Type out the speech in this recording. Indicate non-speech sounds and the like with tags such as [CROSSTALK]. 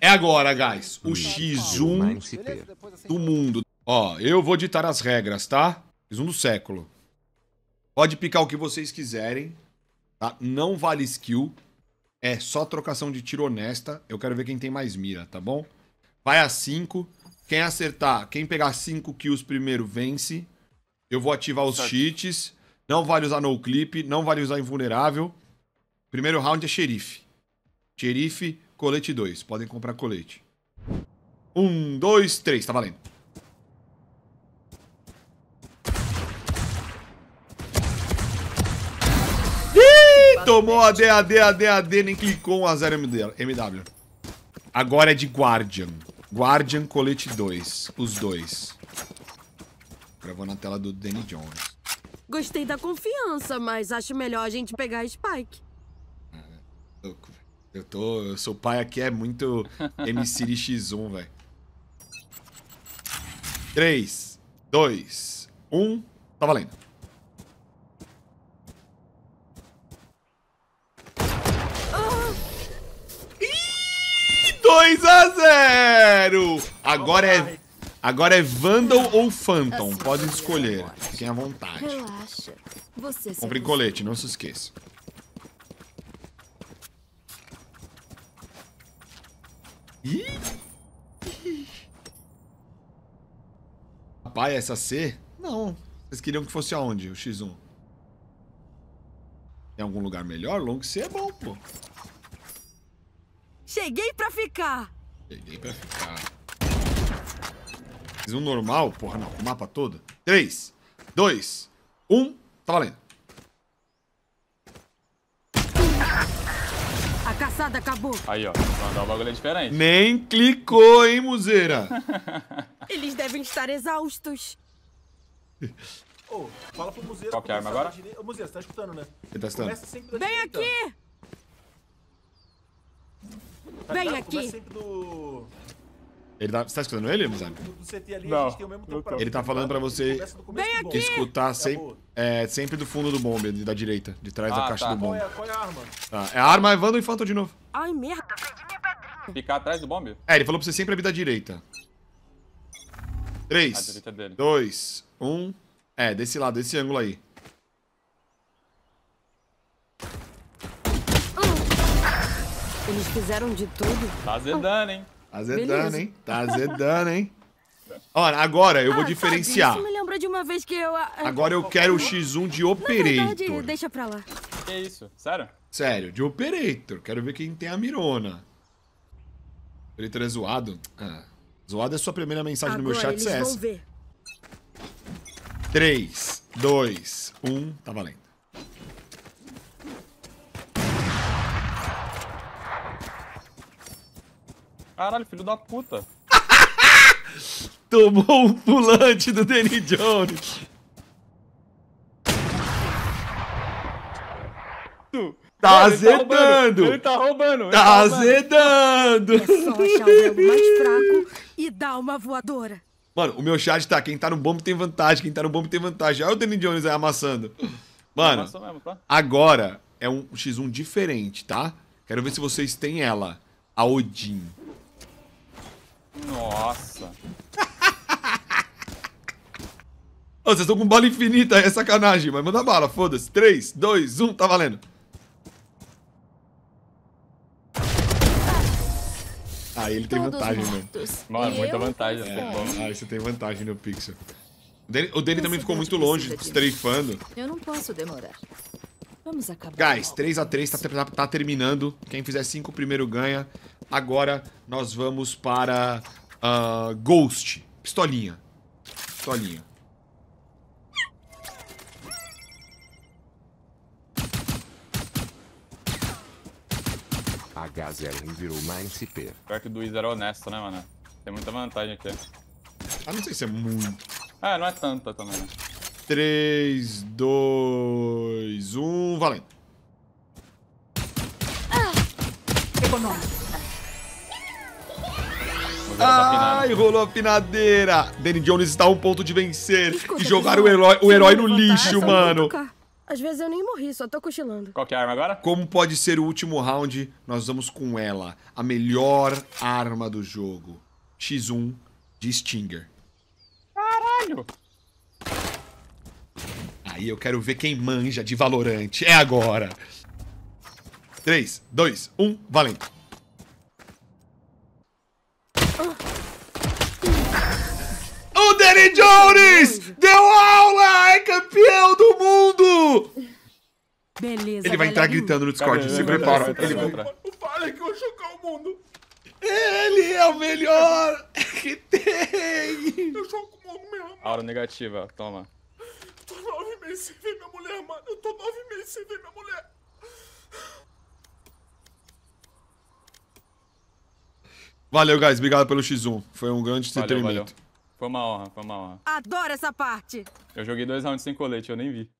É agora, guys. O X1 assim do mundo. Ó, eu vou ditar as regras, tá? X1 do século. Pode picar o que vocês quiserem, tá? Não vale skill. É só trocação de tiro honesta. Eu quero ver quem tem mais mira, tá bom? Vai a 5. Quem acertar, quem pegar 5 kills primeiro vence. Eu vou ativar os cheats. Não vale usar no clip, não vale usar invulnerável. Primeiro round é xerife. Xerife, Colete 2. Podem comprar colete. Um, dois, três. Tá valendo. Ih, tomou AD, AD, AD, AD. Nem clicou um a 0 MW. Agora é de Guardian. Guardian Colete 2. Os dois. Gravou na tela do Danny Jones. Gostei da confiança, mas acho melhor a gente pegar a Spike. Ah, louco, velho. Eu tô. Eu sou pai aqui, é muito MC de X1, velho. 3, 2, 1. Tá valendo. Ah. 2 x 0! Agora é. Agora é Vandal ou Phantom. Podem escolher. Fiquem à vontade. Relaxa. Compre colete, não se esqueça. Rapaz, essa C? Não. Vocês queriam que fosse aonde o X1? Tem algum lugar melhor? Long C é bom, pô. Cheguei pra ficar. Cheguei pra ficar. Fiz um normal, porra, não. O mapa todo. 3, 2, 1. Tá valendo. caçada acabou. Aí, ó. Mandar o bagulho é diferente. Nem clicou, hein, muzeira? [LAUGHS] Eles devem estar exaustos. oh, fala pro Muzeira. Qual que é a arma agora? Ô, Muzeira, você tá escutando, né? Ele tá escutando. Começa sempre da Vem direita. aqui! Tá Vem aqui! Começa sempre do... Ele tá, você tá escutando ele, Muzak? Não. Ele tá falando pra você escutar tá sempre, é, sempre do fundo do bombe, da direita, de trás ah, da caixa tá. do bombe. Qual é, qual é a arma? Tá. É a arma é Infanto de novo. Ai, merda, perdi minha pedrinha. Ficar atrás do bombe? É, ele falou pra você sempre abrir da direita. Três, dois, um. É, desse lado, desse ângulo aí. Eles fizeram de tudo. Tá zedando, hein? Tá azedando, hein? Tá azedando, hein? Olha, agora eu vou ah, diferenciar. Sabe, isso me lembrou de uma vez que eu... Agora eu quero o X1 de é Operator. Verdade, deixa pra lá. Que isso? Sério? Sério, de Operator. Quero ver quem tem a mirona. Operator é zoado? Ah. Zoado é sua primeira mensagem agora no meu chat, CS. é essa. Vão ver. 3, 2, 1, tá valendo. Caralho, filho da puta. [LAUGHS] Tomou um pulante do Danny Jones. Tá ele tá azedando! Tá ele tá roubando! Ele tá, tá roubando. azedando! É só achar o mais fraco e dar uma voadora. Mano, o meu chat tá, quem tá no bombo tem vantagem, quem tá no bombo tem vantagem. Olha o Danny Jones aí amassando. Mano, mesmo, tá? agora é um X1 diferente, tá? Quero ver se vocês têm ela. A Odin. Nossa. oh, [LAUGHS] vocês estão com bala infinita, é sacanagem. Mas manda bala, foda-se. 3, 2, 1, tá valendo. Aí ah, ele tem Todos vantagem, né? Mano, Eu muita vantagem. É, é. aí ah, você tem vantagem no Pixel. O dele, o dele também ficou muito longe, strafando. Eu não posso demorar. Vamos acabar. Guys, 3x3 tá, tá, tá, terminando. Quem fizer 5 primeiro ganha. Agora nós vamos para uh, Ghost. Pistolinha. Pistolinha. H01 virou mais CP. Pior que o Duiz era é honesto, né, mano? Tem muita vantagem aqui. Ah, não sei se é muito. Ah, não é tanta também. 3, 2, 1, valendo. Ah, econômico. Ai, rolou a pinadeira. Danny Jones está a um ponto de vencer. e jogar o herói, o herói no lixo, mano. Às vezes eu nem morri, só tô cochilando. Qual que é a arma agora? Como pode ser o último round, nós vamos com ela. A melhor arma do jogo. X1 de Stinger. Caralho! Aí eu quero ver quem manja de Valorante. É agora. 3, 2, 1, valendo. O Danny Jones deu aula! É campeão do mundo! Beleza, Ele vai entrar gritando no Discord, se prepara. Ele vai entrar. O Fala que eu vou chocar o mundo. Ele é o melhor que tem! Eu choco o mundo mesmo. Aura negativa, toma. tô nove meses sem ver minha mulher, mano. Eu tô nove meses sem ver minha mulher. Valeu, guys. Obrigado pelo X1. Foi um grande valeu, entretenimento. Valeu. Foi uma honra, foi uma honra. Adoro essa parte. Eu joguei dois rounds sem colete, eu nem vi.